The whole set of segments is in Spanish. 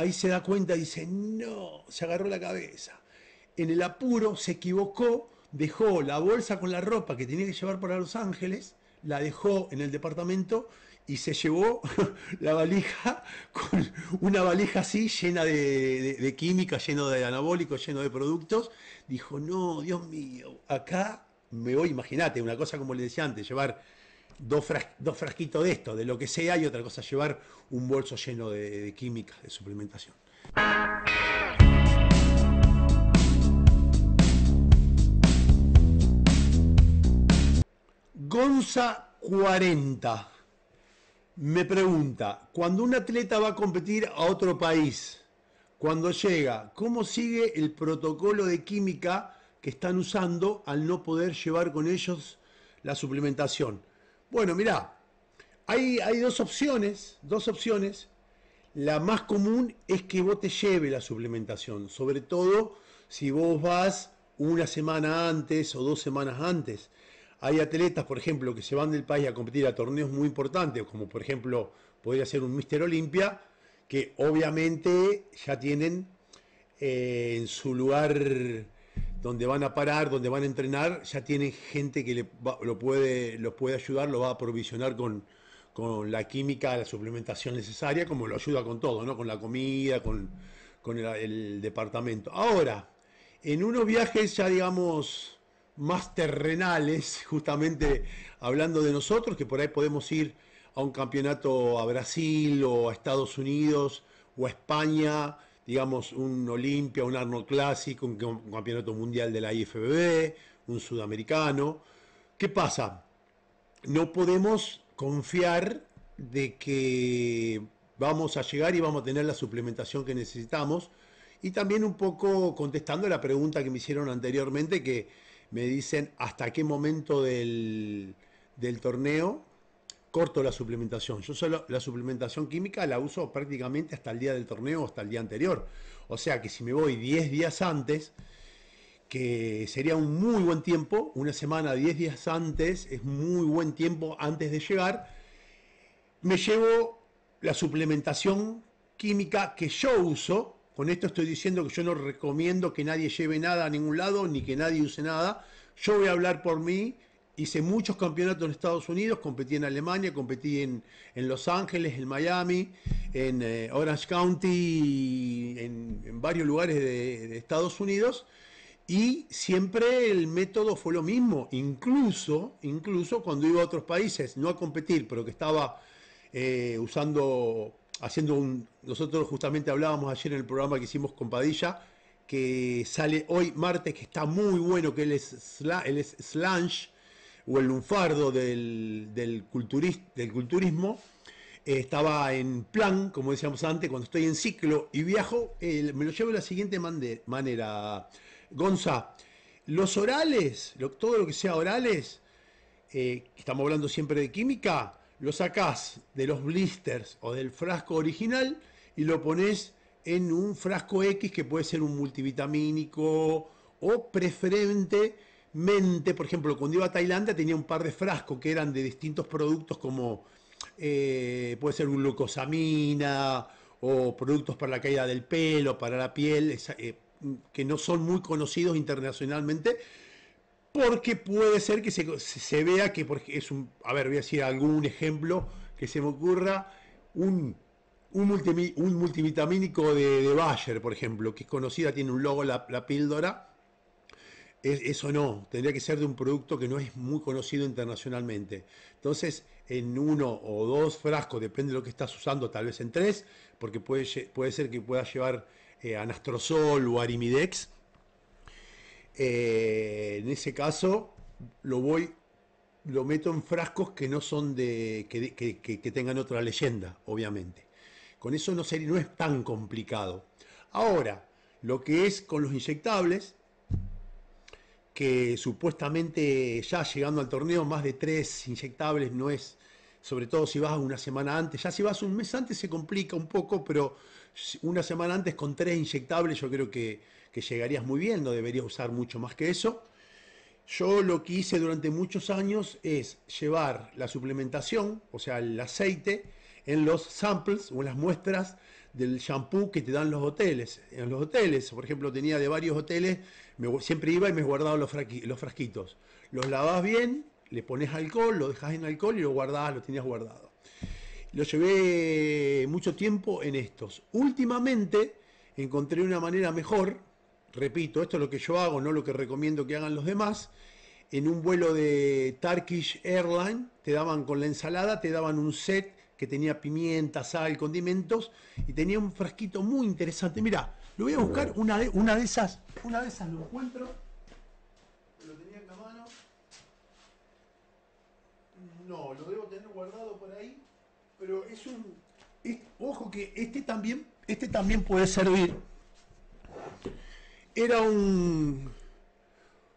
Ahí se da cuenta y dice, no, se agarró la cabeza. En el apuro se equivocó, dejó la bolsa con la ropa que tenía que llevar para Los Ángeles, la dejó en el departamento y se llevó la valija con una valija así llena de, química, lleno de anabólicos, lleno de productos. Dijo, no, Dios mío, acá me voy, imagínate, una cosa como le decía antes, llevar dos, frasquitos de esto, de lo que sea, y otra cosa llevar un bolso lleno de, química, de suplementación. Gonza 40 me pregunta, cuando un atleta va a competir a otro país, cuando llega, ¿cómo sigue el protocolo de química que están usando al no poder llevar con ellos la suplementación? Bueno, mirá, hay, dos opciones, dos opciones. La más común es que vos te lleve la suplementación, sobre todo si vos vas una semana antes o dos semanas antes. Hay atletas, por ejemplo, que se van del país a competir a torneos muy importantes, como por ejemplo podría ser un Mister Olimpia, que obviamente ya tienen eh, en su lugar donde van a parar, donde van a entrenar, ya tienen gente que le lo puede, los puede ayudar, lo va a provisionar con, la química, la suplementación necesaria, como lo ayuda con todo, ¿no? Con la comida, con, el, el, departamento. Ahora, en unos viajes ya, digamos, más terrenales, justamente hablando de nosotros, que por ahí podemos ir a un campeonato a Brasil o a Estados Unidos o a España digamos, un Olimpia, un Arnold Clásico, un, campeonato mundial de la IFBB, un sudamericano. ¿Qué pasa? No podemos confiar de que vamos a llegar y vamos a tener la suplementación que necesitamos. Y también un poco contestando la pregunta que me hicieron anteriormente, que me dicen hasta qué momento del torneo corto la suplementación. Yo solo la suplementación química la uso prácticamente hasta el día del torneo o hasta el día anterior. O sea que si me voy 10 días antes, que sería un muy buen tiempo, una semana, 10 días antes, es muy buen tiempo antes de llegar, me llevo la suplementación química que yo uso. Con esto estoy diciendo que yo no recomiendo que nadie lleve nada a ningún lado, ni que nadie use nada. Yo voy a hablar por mí, hice muchos campeonatos en Estados Unidos, competí en Alemania, competí en, Los Ángeles, en Miami, en eh, Orange County, en, varios lugares de, Estados Unidos, y siempre el método fue lo mismo, incluso, incluso cuando iba a otros países, no a competir, pero que estaba eh, usando, haciendo un, nosotros justamente hablábamos ayer en el programa que hicimos con Padilla, que sale hoy martes, que está muy bueno, que él es, él Slange, o el lunfardo del, del, del culturismo, eh, estaba en plan, como decíamos antes, cuando estoy en ciclo y viajo, eh, me lo llevo de la siguiente manera, Gonza. Los orales, todo lo que sea orales, eh, estamos hablando siempre de química, lo sacás de los blisters o del frasco original y lo pones en un frasco X que puede ser un multivitamínico o preferente mente, por ejemplo, cuando iba a Tailandia tenía un par de frascos que eran de distintos productos como eh, puede ser un glucosamina o productos para la caída del pelo, para la piel, eh, que no son muy conocidos internacionalmente, porque puede ser que se, vea que, porque es un, a ver, voy a decir algún ejemplo que se me ocurra, un, un, multivitamínico de, Bayer, por ejemplo, que es conocida, tiene un logo la píldora, eso no, tendría que ser de un producto que no es muy conocido internacionalmente. Entonces, en uno o dos frascos, depende de lo que estás usando, tal vez en tres, porque puede, puede ser que pueda llevar eh, anastrozol o arimidex. Eh, en ese caso, lo voy, lo meto en frascos que no son de, que, tengan otra leyenda, obviamente. Con eso no, sería, no es tan complicado. Ahora, lo que es con los inyectables, que supuestamente ya llegando al torneo, más de tres inyectables no es, sobre todo si vas una semana antes, ya si vas un mes antes se complica un poco, pero una semana antes con tres inyectables yo creo que, que llegarías muy bien, no deberías usar mucho más que eso. Yo lo que hice durante muchos años es llevar la suplementación, o sea, el aceite, en los samples o en las muestras del shampoo que te dan los hoteles. En los hoteles, por ejemplo, tenía de varios hoteles, me, siempre iba y me guardaba los, los frasquitos. Los lavás bien, le pones alcohol, lo dejas en alcohol y lo guardabas, lo tenías guardado. Lo llevé mucho tiempo en estos. Últimamente encontré una manera mejor, repito, esto es lo que yo hago, no lo que recomiendo que hagan los demás. En un vuelo de Turkish Airlines te daban con la ensalada, te daban un set que tenía pimienta, sal, condimentos, y tenía un frasquito muy interesante. Mira, lo voy a buscar, una de, una de esas, una de esas lo encuentro. Lo tenía en la mano. No, lo debo tener guardado por ahí. Pero es un. ojo que este también, este también puede servir. Era un.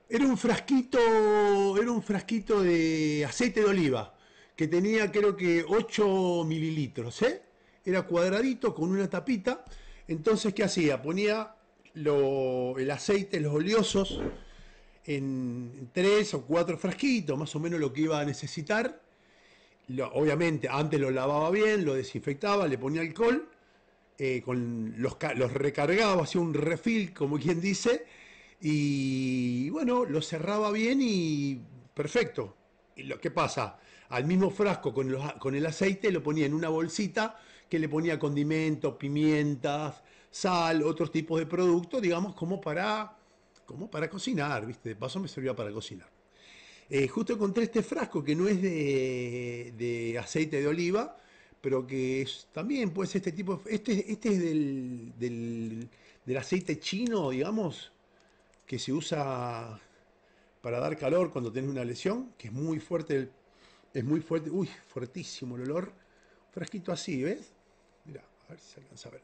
Era un frasquito. Era un frasquito de aceite de oliva que tenía creo que 8 mililitros, ¿eh? Era cuadradito con una tapita. Entonces, ¿qué hacía? Ponía el aceite, los oleosos, en tres o cuatro frasquitos, más o menos lo que iba a necesitar. obviamente, antes lo lavaba bien, lo desinfectaba, le ponía alcohol, eh, con los, los recargaba, hacía un refill, como quien dice, y bueno, lo cerraba bien y perfecto lo que pasa, al mismo frasco con, el aceite lo ponía en una bolsita que le ponía condimentos, pimientas, sal, otros tipos de productos, digamos, como para, como para cocinar, ¿viste? De paso me servía para cocinar. Eh, justo encontré este frasco que no es de, aceite de oliva, pero que es, también puede ser este tipo, este, este es del, del aceite chino, digamos, que se usa para dar calor cuando tienes una lesión, que es muy fuerte, es muy fuerte, uy, fuertísimo el olor, un frasquito así, ¿ves? Mira, a ver si se alcanza a ver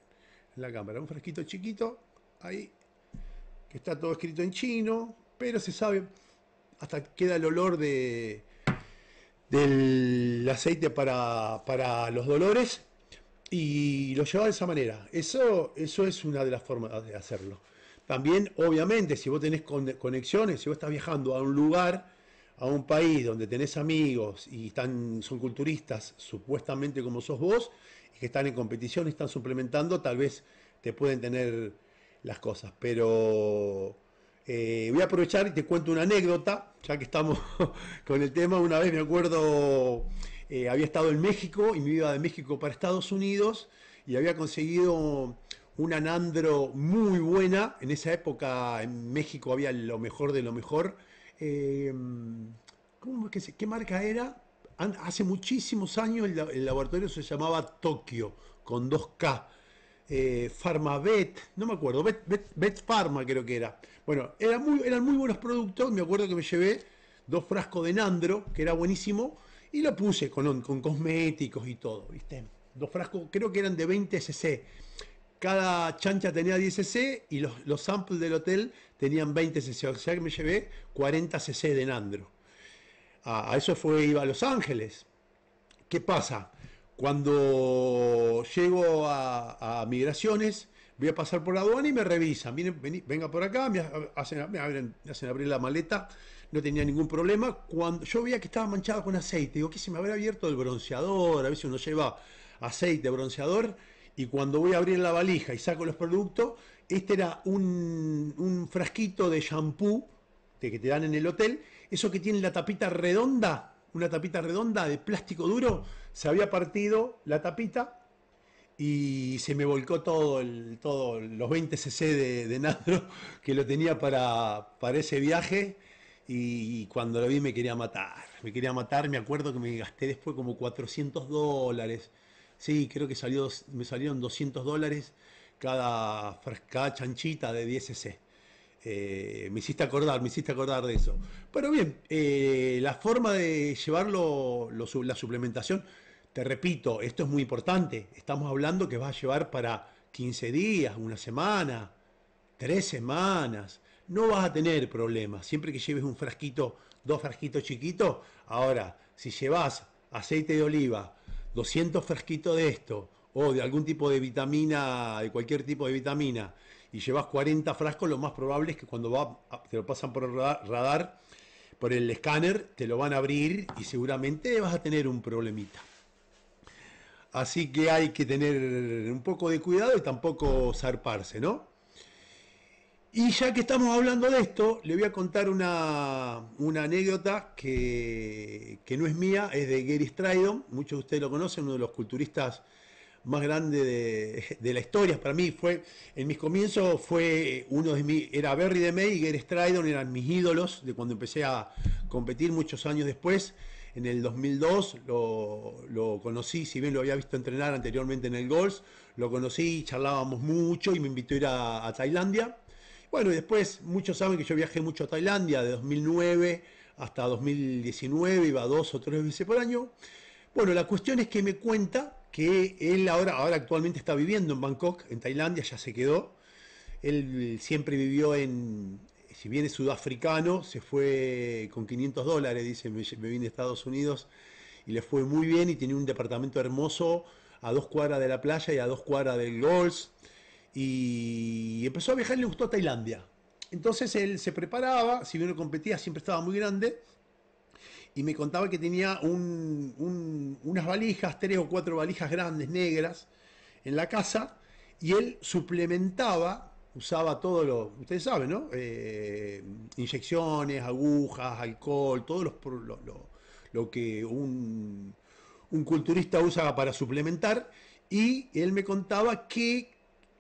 en la cámara, un frasquito chiquito, ahí, que está todo escrito en chino, pero se sabe, hasta queda el olor de del aceite para, para los dolores y lo lleva de esa manera. Eso, eso es una de las formas de hacerlo. También, obviamente, si vos tenés conexiones, si vos estás viajando a un lugar, a un país donde tenés amigos y están, son culturistas supuestamente como sos vos, y que están en competición y están suplementando, tal vez te pueden tener las cosas. Pero eh, voy a aprovechar y te cuento una anécdota, ya que estamos con el tema. Una vez me acuerdo, eh, había estado en México y me iba de México para Estados Unidos y había conseguido una Nandro muy buena. En esa época en México había lo mejor de lo mejor. Eh, ¿Qué marca era? Hace muchísimos años el, laboratorio se llamaba Tokio, con 2K. Eh, no me acuerdo, Bet, Pharma creo que era. Bueno, eran muy, eran muy buenos productos, me acuerdo que me llevé dos frascos de Nandro, que era buenísimo, y lo puse con, con cosméticos y todo, ¿viste? Dos frascos, creo que eran de 20 cc cada chancha tenía 10 cc y los, samples del hotel tenían 20 cc. O sea que me llevé 40 cc de Nandro. A, eso fue, iba a Los Ángeles. ¿Qué pasa? Cuando llego a, migraciones, voy a pasar por la aduana y me revisan. venga por acá, me hacen, abrir la maleta, no tenía ningún problema. Cuando yo veía que estaba manchado con aceite, digo, ¿qué se me habrá abierto el bronceador? A veces uno lleva aceite, bronceador y cuando voy a abrir la valija y saco los productos, este era un, frasquito de shampoo de que te dan en el hotel, eso que tiene la tapita redonda, una tapita redonda de plástico duro, se había partido la tapita y se me volcó todo, los 20 cc de, de que lo tenía para, para ese viaje y, cuando lo vi me quería matar, me quería matar, me acuerdo que me gasté después como 400 dólares Sí, creo que salió, me salieron 200 dólares cada, chanchita de 10 cc. Eh, me hiciste acordar, me hiciste acordar de eso. Pero bien, eh, la forma de llevarlo, la suplementación, te repito, esto es muy importante. Estamos hablando que vas a llevar para 15 días, una semana, tres semanas. No vas a tener problemas. Siempre que lleves un frasquito, dos frasquitos chiquitos. Ahora, si llevas aceite de oliva, 200 frasquitos de esto o de algún tipo de vitamina, de cualquier tipo de vitamina, y llevas 40 frascos, lo más probable es que cuando va, te lo pasan por el radar, por el escáner, te lo van a abrir y seguramente vas a tener un problemita. Así que hay que tener un poco de cuidado y tampoco zarparse, ¿no? Y ya que estamos hablando de esto, le voy a contar una, anécdota que, que, no es mía, es de Gary Stridon. Muchos de ustedes lo conocen, uno de los culturistas más grandes de, la historia. Para mí fue, en mis comienzos fue uno de mis, era Berry de May y Gary Stridon eran mis ídolos de cuando empecé a competir muchos años después. En el 2002 lo, conocí, si bien lo había visto entrenar anteriormente en el Golf, lo conocí, charlábamos mucho y me invitó a ir a Tailandia bueno, y después muchos saben que yo viajé mucho a Tailandia de 2009 hasta 2019, iba dos o tres veces por año. Bueno, la cuestión es que me cuenta que él ahora, ahora actualmente está viviendo en Bangkok, en Tailandia, ya se quedó. Él siempre vivió en, si bien es sudafricano, se fue con 500 dólares, dice, me, vine de Estados Unidos y le fue muy bien y tiene un departamento hermoso a dos cuadras de la playa y a dos cuadras del golf y empezó a viajar y le gustó a Tailandia. Entonces él se preparaba, si bien no competía, siempre estaba muy grande, y me contaba que tenía unas valijas, tres o cuatro valijas grandes, negras, en la casa, y él suplementaba, usaba todo lo, ustedes saben, ¿no? Eh, inyecciones, agujas, alcohol, todo los, lo, lo, que un, un culturista usa para suplementar, y él me contaba que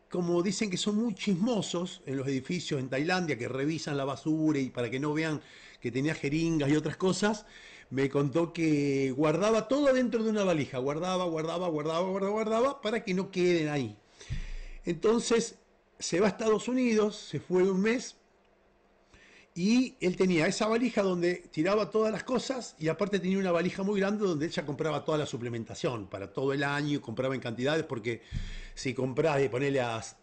como dicen que son muy chismosos en los edificios en Tailandia, que revisan la basura y para que no vean que tenía jeringas y otras cosas, me contó que guardaba todo dentro de una valija, guardaba, guardaba, guardaba, guardaba, guardaba, para que no queden ahí. Entonces se va a Estados Unidos, se fue un mes, y él tenía esa valija donde tiraba todas las cosas y aparte tenía una valija muy grande donde ella compraba toda la suplementación para todo el año, y compraba en cantidades porque si compras y eh, ponele más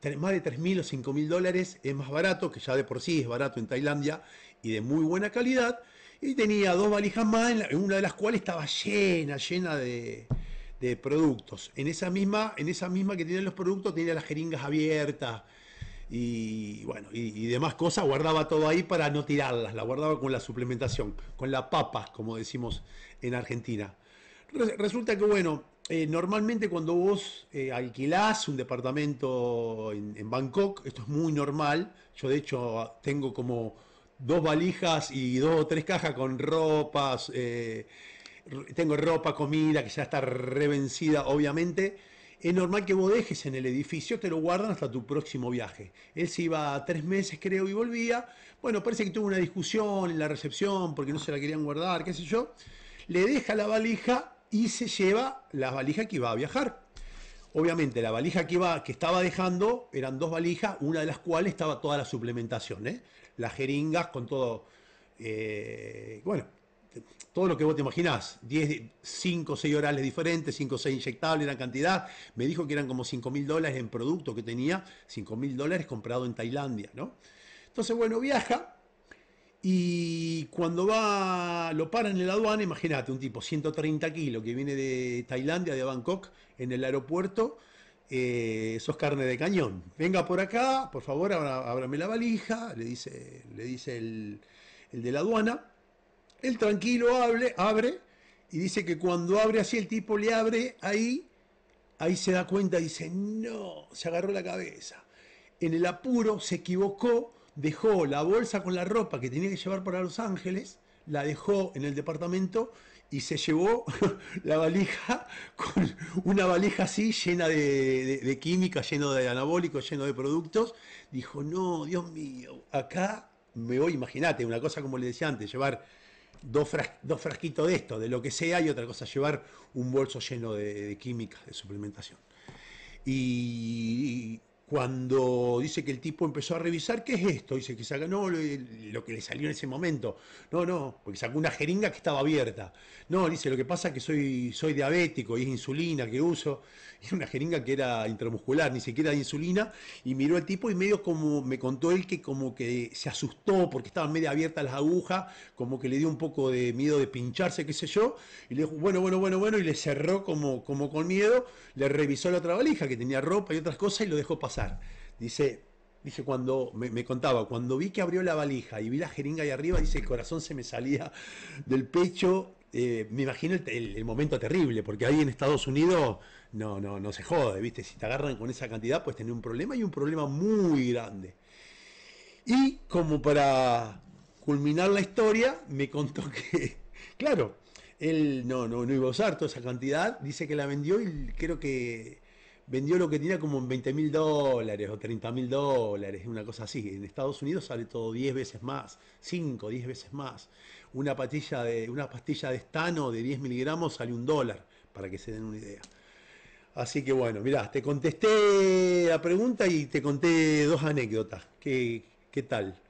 de 3.000 o 5.000 dólares es más barato, que ya de por sí es barato en Tailandia y de muy buena calidad. Y tenía dos valijas más, en, una de las cuales estaba llena, llena de, productos. En esa, misma, en esa misma que tienen los productos tenía las jeringas abiertas, y bueno, y, demás cosas, guardaba todo ahí para no tirarlas, la guardaba con la suplementación, con la papa, como decimos en Argentina. Resulta que bueno, eh, normalmente cuando vos eh, alquilás un departamento en, Bangkok, esto es muy normal, yo de hecho tengo como dos valijas y dos o tres cajas con ropas, eh, tengo ropa, comida que ya está revencida, obviamente es normal que vos dejes en el edificio, te lo guardan hasta tu próximo viaje. Él se iba tres meses, creo, y volvía. Bueno, parece que tuvo una discusión en la recepción porque no se la querían guardar, qué sé yo. Le deja la valija y se lleva la valija que iba a viajar. Obviamente, la valija que, iba, que estaba dejando eran dos valijas, una de las cuales estaba toda la suplementación, ¿eh? las jeringas con todo. Eh, bueno, todo lo que vos te imaginás, 10, 5, 6 orales diferentes, 5, 6 inyectables, la cantidad, me dijo que eran como 5 mil dólares en producto que tenía, 5 mil dólares comprado en Tailandia, ¿no? Entonces, bueno, viaja y cuando va, lo para en la aduana, imagínate, un tipo 130 kilos que viene de Tailandia, de Bangkok, en el aeropuerto, eh, sos carne de cañón. Venga por acá, por favor, ábrame la valija, le dice, le dice el de la aduana. Él tranquilo abre y dice que cuando abre así, el tipo le abre ahí, ahí se da cuenta y dice, no, se agarró la cabeza. En el apuro se equivocó, dejó la bolsa con la ropa que tenía que llevar para Los Ángeles, la dejó en el departamento y se llevó la valija con una valija así llena de, química, lleno de anabólicos, lleno de productos. Dijo, no, Dios mío, acá me voy, imagínate, una cosa como le decía antes, llevar dos, frasquitos de esto, de lo que sea, y otra cosa llevar un bolso lleno de, química, de suplementación. y cuando dice que el tipo empezó a revisar, ¿qué es esto? Dice que saca, no, lo que le salió en ese momento. No, no, porque sacó una jeringa que estaba abierta. No, dice, lo que pasa es que soy, soy diabético y es insulina que uso. Y una jeringa que era intramuscular, ni siquiera de insulina. Y miró al tipo y medio como me contó él que como que se asustó porque estaban medio abiertas las agujas, como que le dio un poco de miedo de pincharse, qué sé yo. Y le dijo, bueno, bueno, bueno, bueno, y le cerró como, como con miedo. Le revisó la otra valija que tenía ropa y otras cosas y lo dejó pasar Dice, cuando me, contaba, cuando vi que abrió la valija y vi la jeringa ahí arriba, dice el corazón se me salía del pecho. Eh, me imagino el, momento terrible, porque ahí en Estados Unidos no, no, no se jode, ¿viste? Si te agarran con esa cantidad, pues tener un problema y un problema muy grande. Y como para culminar la historia, me contó que, claro, él no, no, no iba a usar toda esa cantidad, dice que la vendió y creo que vendió lo que tenía como en 20 mil dólares o 30 mil dólares, una cosa así. En Estados Unidos sale todo 10 veces más, 5, 10 veces más. Una pastilla de, una pastilla de estano de 10 miligramos sale un dólar, para que se den una idea. Así que bueno, mirá, te contesté la pregunta y te conté dos anécdotas. ¿Qué, qué tal?